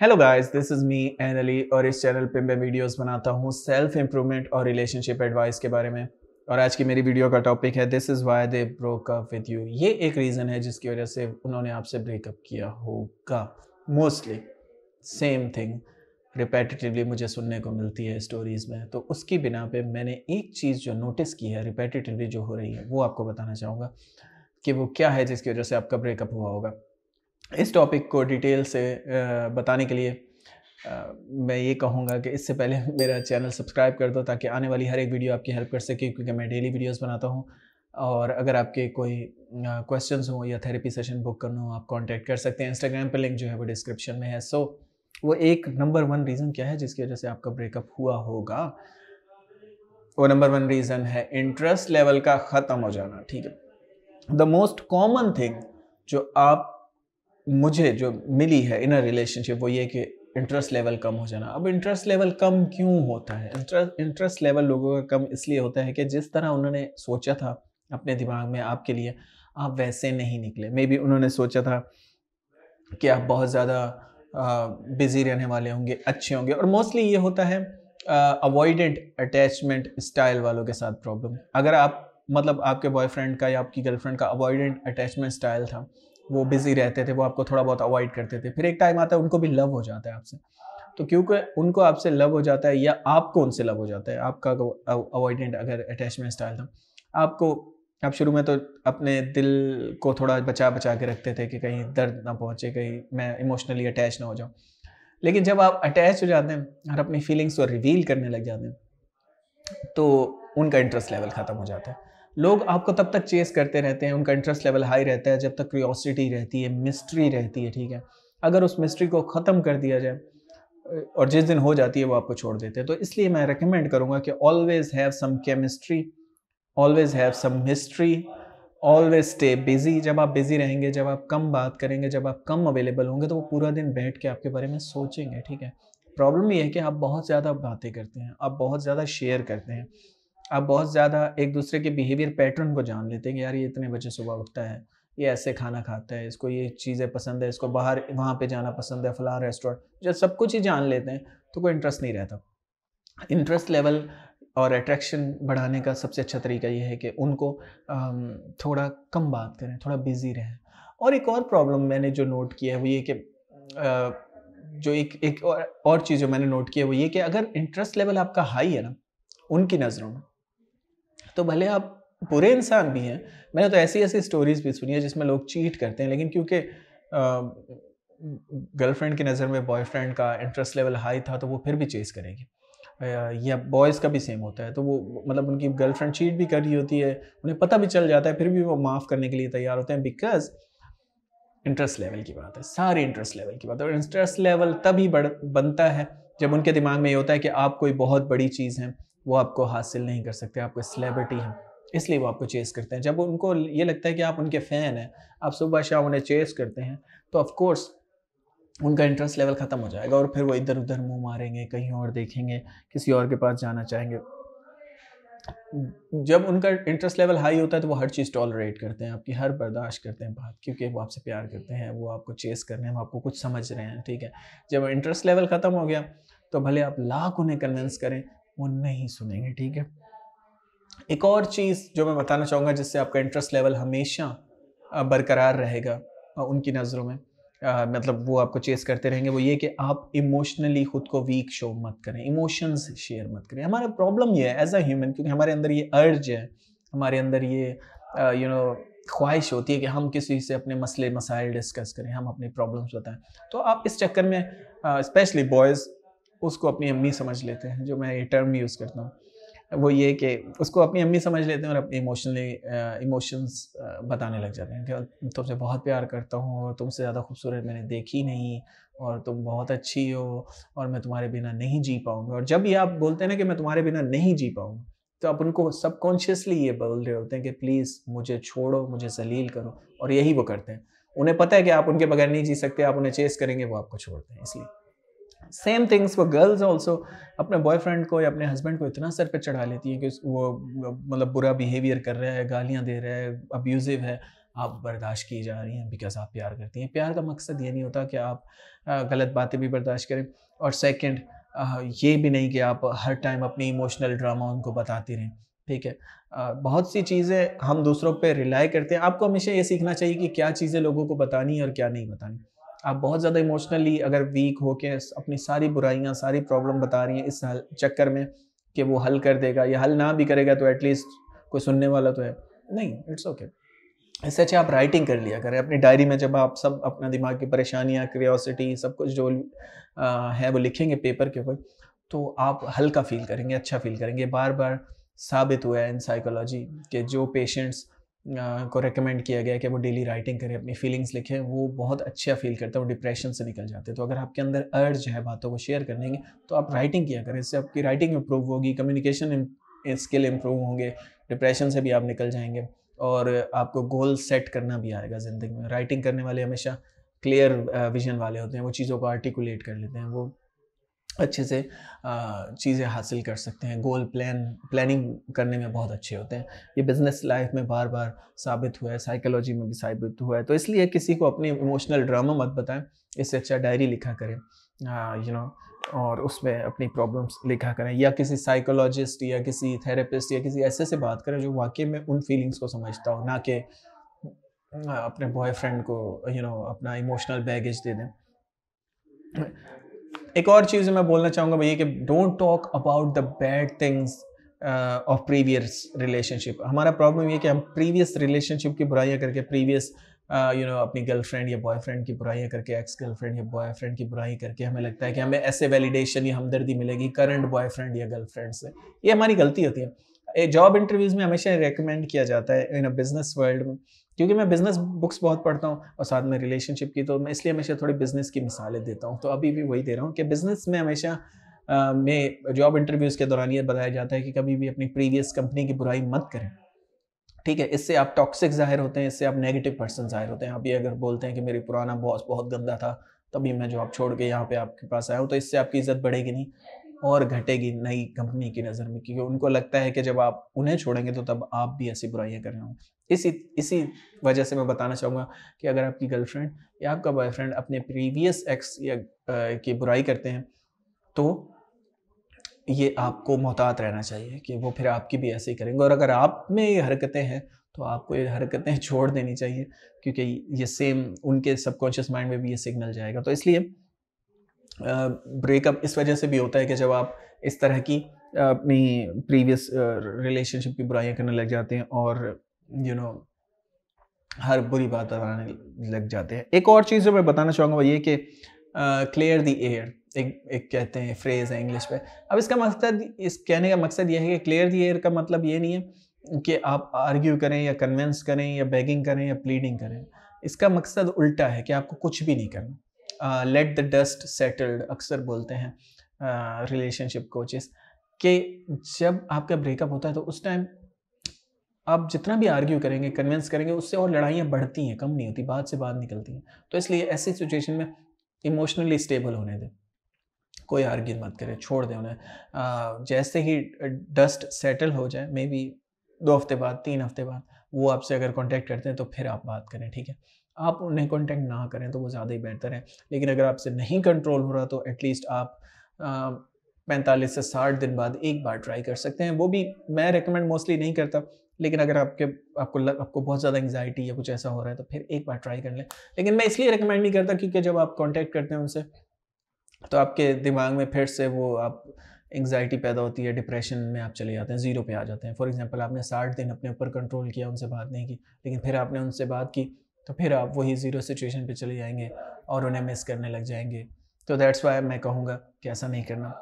Hello guys this is me N Ali और इस channel पे मैं वीडियोस बनाता हूँ सेल्फ इम्प्रूवमेंट और रिलेशनशिप एडवाइस के बारे में और आज की मेरी वीडियो का टॉपिक है this is why they broke up with you ये एक रीज़न है जिसकी वजह से उन्होंने आपसे ब्रेकअप किया होगा मोस्टली सेम थिंग रिपेटिटिवली मुझे सुनने को मिलती है स्टोरीज़ में तो उसकी बिना पे मैंने एक चीज़ जो नोटिस की है रिपेटिटिवली जो हो रही है वो आपको बताना चाहूँगा कि वो क्या है जिसकी वजह से आपका ब्रेकअप हुआ होगा इस टॉपिक को डिटेल से बताने के लिए मैं ये कहूँगा कि इससे पहले मेरा चैनल सब्सक्राइब कर दो ताकि आने वाली हर एक वीडियो आपकी हेल्प कर सके क्योंकि मैं डेली वीडियोस बनाता हूँ और अगर आपके कोई क्वेश्चन हों या थेरेपी सेशन बुक करना हो आप कॉन्टैक्ट कर सकते हैं इंस्टाग्राम पर लिंक जो है वो डिस्क्रिप्शन में है सो so, वो एक नंबर वन रीज़न क्या है जिसकी वजह से आपका ब्रेकअप हुआ होगा वो नंबर वन रीज़न है इंटरेस्ट लेवल का ख़त्म हो जाना ठीक है द मोस्ट कॉमन थिंग जो आप मुझे जो मिली है इनर रिलेशनशिप वो ये कि इंटरेस्ट लेवल कम हो जाना अब इंटरेस्ट लेवल कम क्यों होता है इंटरेस्ट लेवल लोगों का कम इसलिए होता है कि जिस तरह उन्होंने सोचा था अपने दिमाग में आपके लिए आप वैसे नहीं निकले मे बी उन्होंने सोचा था कि आप बहुत ज़्यादा बिजी रहने वाले होंगे अच्छे होंगे और मोस्टली ये होता है अवॉइडेंट अटैचमेंट स्टाइल वालों के साथ प्रॉब्लम अगर आप मतलब आपके बॉयफ्रेंड का या आपकी गर्लफ्रेंड का अवॉइडेंट अटैचमेंट स्टाइल था वो बिजी रहते थे वो आपको थोड़ा बहुत अवॉइड करते थे फिर एक टाइम आता है उनको भी लव हो जाता है आपसे तो क्योंकि उनको आपसे लव हो जाता है या आपको उनसे लव हो जाता है आपका अवॉइडेंट अगर अटैचमेंट स्टाइल था आपको आप शुरू में तो अपने दिल को थोड़ा बचा बचा के रखते थे कि कहीं दर्द ना पहुंचे कहीं मैं इमोशनली अटैच ना हो जाऊँ लेकिन जब आप अटैच हो जाते हैं और अपनी फीलिंग्स को रिवील करने लग जाते हैं तो उनका इंटरेस्ट लेवल ख़त्म हो जाता है लोग आपको तब तक चेस करते रहते हैं उनका इंटरेस्ट लेवल हाई रहता है जब तक क्रियोसिटी रहती है मिस्ट्री रहती है ठीक है अगर उस मिस्ट्री को ख़त्म कर दिया जाए और जिस दिन हो जाती है वो आपको छोड़ देते हैं तो इसलिए मैं रिकमेंड करूँगा कि always have some chemistry always have some history always stay busy जब आप बिजी रहेंगे जब आप कम बात करेंगे जब आप कम अवेलेबल होंगे तो वो पूरा दिन बैठ के आपके बारे में सोचेंगे ठीक है प्रॉब्लम ये है कि आप बहुत ज़्यादा बातें करते हैं आप बहुत ज़्यादा शेयर करते हैं आप बहुत ज़्यादा एक दूसरे के बिहेवियर पैटर्न को जान लेते हैं कि यार ये इतने बजे सुबह उठता है ये ऐसे खाना खाता है इसको ये चीज़ें पसंद है इसको बाहर वहाँ पे जाना पसंद है फलां रेस्टोरेंट जब सब कुछ ही जान लेते हैं तो कोई इंटरेस्ट नहीं रहता इंटरेस्ट लेवल और अट्रैक्शन बढ़ाने का सबसे अच्छा तरीका ये है कि उनको थोड़ा कम बात करें थोड़ा बिजी रहें और एक और प्रॉब्लम मैंने जो नोट किया है वो ये कि जो एक एक और, और चीज़ जो मैंने नोट किया है वो ये कि अगर इंटरेस्ट लेवल आपका हाई है ना उनकी नज़रों में तो भले आप बुरे इंसान भी हैं मैंने तो ऐसी ऐसी स्टोरीज भी सुनी है जिसमें लोग चीट करते हैं लेकिन क्योंकि गर्लफ्रेंड की नज़र में बॉयफ्रेंड का इंटरेस्ट लेवल हाई था तो वो फिर भी चेस करेगी या बॉयज़ का भी सेम होता है तो वो मतलब उनकी गर्लफ्रेंड चीट भी कर रही होती है उन्हें पता भी चल जाता है फिर भी वो माफ़ करने के लिए तैयार होते हैं बिकॉज इंटरेस्ट लेवल की बात है सारे इंटरेस्ट लेवल की बात है और इंटरेस्ट लेवल तभी बढ़ बनता है जब उनके दिमाग में ये होता है कि आप कोई बहुत बड़ी चीज़ हैं वो आपको हासिल नहीं कर सकते आपको सेलेब्रिटी हैं इसलिए वो आपको चेस करते हैं जब उनको ये लगता है कि आप उनके फ़ैन हैं आप सुबह शाम उन्हें चेस करते हैं तो ऑफ़ उनका इंटरेस्ट लेवल ख़त्म हो जाएगा और फिर वो इधर उधर मुंह मारेंगे कहीं और देखेंगे किसी और के पास जाना चाहेंगे जब उनका इंटरेस्ट लेवल हाई होता है तो वो हर चीज़ टॉलरेट करते हैं आपकी हर बर्दाश्त करते हैं बात क्योंकि वो आपसे प्यार करते हैं वो आपको चेस कर रहे हैं वो आपको कुछ समझ रहे हैं ठीक है जब इंटरेस्ट लेवल ख़त्म हो गया तो भले आप लाख उन्हें कन्विंस करें वो नहीं सुनेंगे ठीक है एक और चीज़ जो मैं बताना चाहूँगा जिससे आपका इंटरेस्ट लेवल हमेशा बरकरार रहेगा उनकी नज़रों में आ, मतलब वो आपको चेस करते रहेंगे वो ये कि आप इमोशनली खुद को वीक शो मत करें इमोशंस शेयर मत करें हमारा प्रॉब्लम ये है एज अ ह्यूमन क्योंकि हमारे अंदर ये अर्ज है हमारे अंदर ये यू नो ख्वाहिश होती है कि हम किसी से अपने मसले मसाइल डिस्कस करें हम अपनी प्रॉब्लम्स बताएं तो आप इस चक्कर में स्पेशली बॉयज़ उसको अपनी अम्मी समझ लेते हैं जो मैं ये टर्म यूज़ करता हूँ वो ये कि उसको अपनी अम्मी समझ लेते हैं और अपने इमोशनली इमोशंस बताने लग जाते हैं कि तुमसे बहुत प्यार करता हूँ और तुमसे ज़्यादा खूबसूरत मैंने देखी नहीं और तुम बहुत अच्छी हो और मैं तुम्हारे बिना नहीं जी पाऊँगा और जब ये आप बोलते हैं ना कि मैं तुम्हारे बिना नहीं जी पाऊँगा तो आप उनको सबकॉन्शियसली ये बोल रहे होते हैं कि प्लीज़ मुझे छोड़ो मुझे जलील करो और यही वो करते हैं उन्हें पता है कि आप उनके बगैर नहीं जी सकते आप उन्हें चेस करेंगे वो आपको छोड़ते हैं इसलिए same things for girls also अपने बॉयफ्रेंड को या अपने हस्बैंड को इतना सर पे चढ़ा लेती हैं कि वो मतलब बुरा बिहेवियर कर रहा है गालियाँ दे रहा है अब्यूज़िव है आप बर्दाश्त की जा रही हैं बिकॉज आप प्यार करती हैं प्यार का मकसद ये नहीं होता कि आप गलत बातें भी बर्दाश्त करें और सेकेंड ये भी नहीं कि आप हर टाइम अपनी इमोशनल ड्रामा उनको बताती रहें ठीक है बहुत सी चीज़ें हम दूसरों पर रिलाई करते हैं आपको हमेशा ये सीखना चाहिए कि क्या चीज़ें लोगों को बतानी है और क्या नहीं बतानी आप बहुत ज़्यादा इमोशनली अगर वीक हो के अपनी सारी बुराइयाँ सारी प्रॉब्लम बता रही हैं इस चक्कर में कि वो हल कर देगा या हल ना भी करेगा तो एटलीस्ट कोई सुनने वाला तो है नहीं इट्स ओके okay. इससे अच्छा आप राइटिंग कर लिया करें अपनी डायरी में जब आप सब अपना दिमाग की परेशानियाँ क्रियोसिटी सब कुछ जो आ, है वो लिखेंगे पेपर के ऊपर तो आप हल्का फील करेंगे अच्छा फील करेंगे बार बार साबित हुआ है इन साइकोलॉजी के जो पेशेंट्स को रिकमेंड किया गया कि वो डेली राइटिंग करें अपनी फीलिंग्स लिखें वो बहुत अच्छा फील करता है वो डिप्रेशन से निकल जाते हैं तो अगर आपके अंदर अर्ज है बातों को शेयर करने की तो आप राइटिंग किया करें इससे आपकी राइटिंग इंप्रूव होगी कम्युनिकेशन स्किल इंप्रूव होंगे डिप्रेशन से भी आप निकल जाएंगे और आपको गोल सेट करना भी आएगा ज़िंदगी में राइटिंग करने वाले हमेशा क्लियर विजन वाले होते हैं वो चीज़ों को आर्टिकुलेट कर लेते हैं वो अच्छे से चीज़ें हासिल कर सकते हैं गोल प्लान प्लानिंग करने में बहुत अच्छे होते हैं ये बिज़नेस लाइफ में बार बार साबित हुआ है साइकोलॉजी में भी साबित हुआ है तो इसलिए किसी को अपने इमोशनल ड्रामा मत बताएं इससे अच्छा डायरी लिखा करें यू नो और उसमें अपनी प्रॉब्लम्स लिखा करें या किसी साइकोलॉजिस्ट या किसी थेरेपिस्ट या किसी ऐसे से बात करें जो वाकई में उन फीलिंग्स को समझता हो ना कि अपने बॉयफ्रेंड को यू you नो know, अपना इमोशनल बैगेज दे दें एक और चीज़ मैं बोलना चाहूँगा भैया कि don't talk about the bad things of previous relationship हमारा प्रॉब्लम ये कि हम प्रीवियस रिलेशनशिप की बुराइयाँ करके प्रीवियस यू नो अपनी गर्लफ्रेंड या बॉयफ्रेंड की बुराइयाँ करके एक्स गर्लफ्रेंड या बॉयफ्रेंड की बुराई करके हमें लगता है कि हमें ऐसे वैलिडेशन या हमदर्दी मिलेगी करंट बॉयफ्रेंड या गर्लफ्रेंड से ये हमारी गलती होती है जॉब इंटरव्यूज़ में हमेशा रिकमेंड किया जाता है इन अ बिजनेस वर्ल्ड में क्योंकि मैं बिजनेस बुक्स बहुत पढ़ता हूँ और साथ में रिलेशनशिप की तो मैं इसलिए हमेशा थोड़ी बिजनेस की मिसालें देता हूँ तो अभी भी वही दे रहा हूँ कि बिजनेस में हमेशा मैं में जॉब इंटरव्यूज़ के दौरान ये बताया जाता है कि कभी भी अपनी प्रीवियस कंपनी की बुराई मत करें ठीक है इससे आप टॉक्सिक जाहिर होते हैं इससे आप नेगेटिव पर्सन जाहिर होते हैं आप ये अगर बोलते हैं कि मेरी पुराना बॉस बहुत गंदा था तभी मैं जॉब छोड़ के यहाँ पे आपके पास आया हूँ तो इससे आपकी इज्जत बढ़ेगी नहीं और घटेगी नई कंपनी की नज़र में क्योंकि उनको लगता है कि जब आप उन्हें छोड़ेंगे तो तब आप भी ऐसी बुराइयाँ कर रहे होंगे इसी इसी वजह से मैं बताना चाहूँगा कि अगर आपकी गर्लफ्रेंड या आपका बॉयफ्रेंड अपने प्रीवियस एक्स या की बुराई करते हैं तो ये आपको मोहतात रहना चाहिए कि वो फिर आपकी भी ऐसे ही करेंगे और अगर आप में ये हरकतें हैं तो आपको ये हरकतें छोड़ देनी चाहिए क्योंकि ये सेम उनके सबकॉन्शियस माइंड में भी ये सिग्नल जाएगा तो इसलिए ब्रेकअप इस वजह से भी होता है कि जब आप इस तरह की अपनी प्रीवियस रिलेशनशिप की बुराइयां करने लग जाते हैं और यू you नो know, हर बुरी बात बताने लग जाते हैं एक और चीज़ जो मैं बताना चाहूँगा वो ये कि क्लियर दी एयर एक एक कहते हैं फ्रेज़ है इंग्लिश में अब इसका मकसद इस कहने का मकसद यह है कि क्लियर दी एयर का मतलब ये नहीं है कि आप आर्ग्यू करें या कन्वेंस करें या बैगिंग करें या प्लीडिंग करें इसका मकसद उल्टा है कि आपको कुछ भी नहीं करना लेट द डस्ट सेटल्ड अक्सर बोलते हैं रिलेशनशिप uh, कोचेस कि जब आपका ब्रेकअप होता है तो उस टाइम आप जितना भी आर्ग्यू करेंगे कन्विंस करेंगे उससे और लड़ाइयाँ बढ़ती हैं कम नहीं होती बात से बात निकलती हैं तो इसलिए ऐसी सिचुएशन में इमोशनली स्टेबल होने दें कोई आर्ग्यू मत करें छोड़ दें उन्हें जैसे ही डस्ट सेटल हो जाए मे बी दो हफ्ते बाद तीन हफ्ते बाद वो आपसे अगर कॉन्टेक्ट करते हैं तो फिर आप बात करें ठीक है आप उन्हें कॉन्टैक्ट ना करें तो वो ज़्यादा ही बेहतर है लेकिन अगर आपसे नहीं कंट्रोल हो रहा तो एटलीस्ट आप पैंतालीस से साठ दिन बाद एक बार ट्राई कर सकते हैं वो भी मैं रिकमेंड मोस्टली नहीं करता लेकिन अगर आपके आपको लग, आपको बहुत ज़्यादा एंगजाइटी या कुछ ऐसा हो रहा है तो फिर एक बार ट्राई कर लें लेकिन मैं इसलिए रिकमेंड नहीं करता क्योंकि जब आप कॉन्टैक्ट करते हैं उनसे तो आपके दिमाग में फिर से वो आप एंगजाइटी पैदा होती है डिप्रेशन में आप चले जाते हैं ज़ीरो पे आ जाते हैं फॉर एग्जांपल आपने साठ दिन अपने ऊपर कंट्रोल किया उनसे बात नहीं की लेकिन फिर आपने उनसे बात की तो फिर आप वही ज़ीरो सिचुएशन पे चले जाएंगे और उन्हें मिस करने लग जाएंगे तो दैट्स वाई मैं कहूँगा कि ऐसा नहीं करना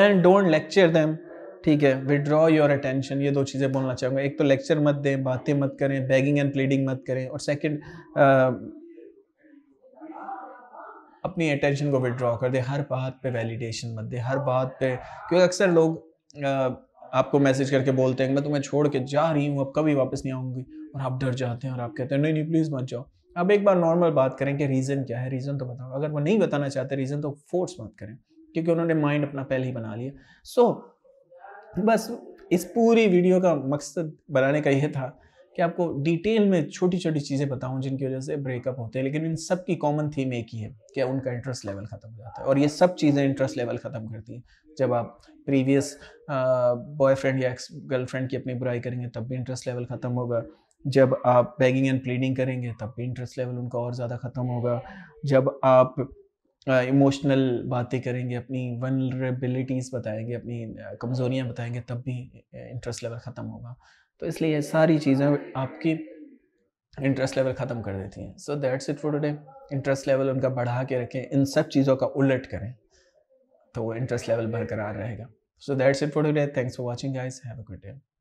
एंड डोंट लेक्चर दैम ठीक है विदड्रॉ योर अटेंशन ये दो चीज़ें बोलना चाहूँगा एक तो लेक्चर मत दें बातें मत करें बैगिंग एंड प्लीडिंग मत करें और सेकेंड uh, अपनी अटेंशन को विदड्रॉ कर दे हर बात पे वैलिडेशन मत दे हर बात पे क्योंकि अक्सर लोग आ, uh, आपको मैसेज करके बोलते हैं मैं तुम्हें छोड़ के जा रही हूँ अब कभी वापस नहीं आऊँगी और आप डर जाते हैं और आप कहते हैं नहीं नहीं प्लीज़ मत जाओ अब एक बार नॉर्मल बात करें कि रीज़न क्या है रीज़न तो बताओ अगर वो नहीं बताना चाहते रीज़न तो फोर्स मत करें क्योंकि उन्होंने माइंड अपना पहले ही बना लिया सो so, बस इस पूरी वीडियो का मकसद बनाने का यह था कि आपको डिटेल में छोटी छोटी चीज़ें बताऊं जिनकी वजह से ब्रेकअप होते हैं लेकिन इन सब की कॉमन थीम एक ही है कि उनका इंटरेस्ट लेवल ख़त्म हो जाता है और ये सब चीज़ें इंटरेस्ट लेवल ख़त्म करती हैं जब आप प्रीवियस बॉयफ्रेंड या एक्स गर्लफ्रेंड की अपनी बुराई करेंगे तब भी इंटरेस्ट लेवल ख़त्म होगा जब आप बैगिंग एंड प्लीडिंग करेंगे तब भी इंटरेस्ट लेवल उनका और ज़्यादा ख़त्म होगा जब आप इमोशनल बातें करेंगे अपनी वनरेबिलिटीज़ बताएंगे अपनी कमज़ोरियाँ बताएंगे तब भी इंटरेस्ट लेवल ख़त्म होगा तो इसलिए ये सारी चीज़ें आपकी इंटरेस्ट लेवल ख़त्म कर देती हैं so that's it for today interest level उनका बढ़ा के रखें इन सब चीज़ों का उलट करें तो वो इंटरेस्ट लेवल बरकरार रहेगा so that's it for today thanks for watching guys have a good day